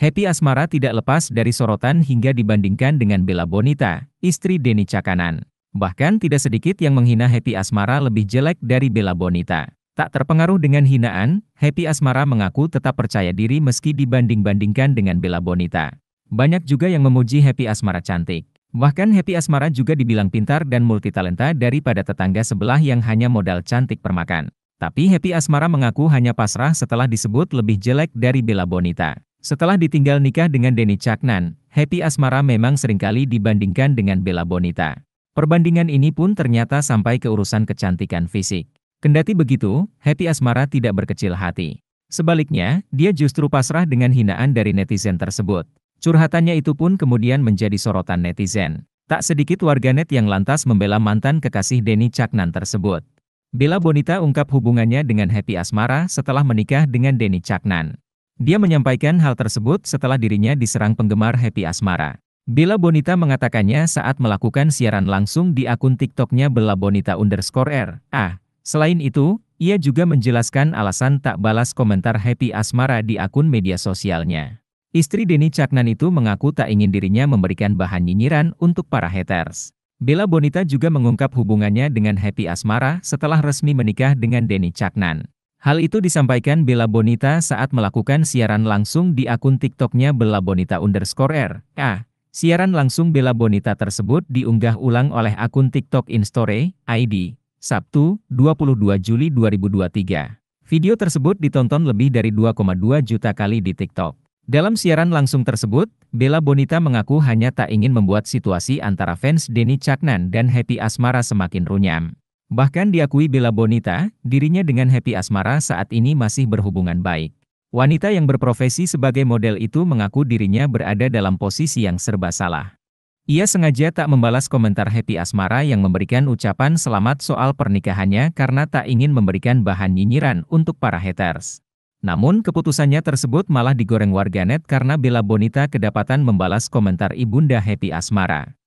Happy Asmara tidak lepas dari sorotan hingga dibandingkan dengan Bella Bonita, istri Denny Cakanan. Bahkan tidak sedikit yang menghina Happy Asmara lebih jelek dari Bella Bonita. Tak terpengaruh dengan hinaan, Happy Asmara mengaku tetap percaya diri meski dibanding-bandingkan dengan Bella Bonita. Banyak juga yang memuji Happy Asmara cantik. Bahkan Happy Asmara juga dibilang pintar dan multitalenta daripada tetangga sebelah yang hanya modal cantik permakan. Tapi Happy Asmara mengaku hanya pasrah setelah disebut lebih jelek dari Bella Bonita. Setelah ditinggal nikah dengan Denny Caknan, Happy Asmara memang seringkali dibandingkan dengan Bella Bonita. Perbandingan ini pun ternyata sampai ke urusan kecantikan fisik. Kendati begitu, Happy Asmara tidak berkecil hati. Sebaliknya, dia justru pasrah dengan hinaan dari netizen tersebut. Curhatannya itu pun kemudian menjadi sorotan netizen. Tak sedikit warganet yang lantas membela mantan kekasih Denny Caknan tersebut. Bella Bonita ungkap hubungannya dengan Happy Asmara setelah menikah dengan Denny Caknan. Dia menyampaikan hal tersebut setelah dirinya diserang penggemar Happy Asmara. Bella Bonita mengatakannya saat melakukan siaran langsung di akun TikToknya Bella Bonita underscore R. Ah, selain itu, ia juga menjelaskan alasan tak balas komentar Happy Asmara di akun media sosialnya. Istri Denny Caknan itu mengaku tak ingin dirinya memberikan bahan nyinyiran untuk para haters. Bella Bonita juga mengungkap hubungannya dengan Happy Asmara setelah resmi menikah dengan Denny Caknan. Hal itu disampaikan Bella Bonita saat melakukan siaran langsung di akun TikToknya Bella Bonita underscore R. A. Siaran langsung Bella Bonita tersebut diunggah ulang oleh akun TikTok Instore, ID, Sabtu, 22 Juli 2023. Video tersebut ditonton lebih dari 2,2 juta kali di TikTok. Dalam siaran langsung tersebut, Bella Bonita mengaku hanya tak ingin membuat situasi antara fans Denny Caknan dan Happy Asmara semakin runyam. Bahkan diakui Bella Bonita, dirinya dengan Happy Asmara saat ini masih berhubungan baik. Wanita yang berprofesi sebagai model itu mengaku dirinya berada dalam posisi yang serba salah. Ia sengaja tak membalas komentar Happy Asmara yang memberikan ucapan selamat soal pernikahannya karena tak ingin memberikan bahan nyinyiran untuk para haters. Namun keputusannya tersebut malah digoreng warganet karena Bella Bonita kedapatan membalas komentar ibunda Happy Asmara.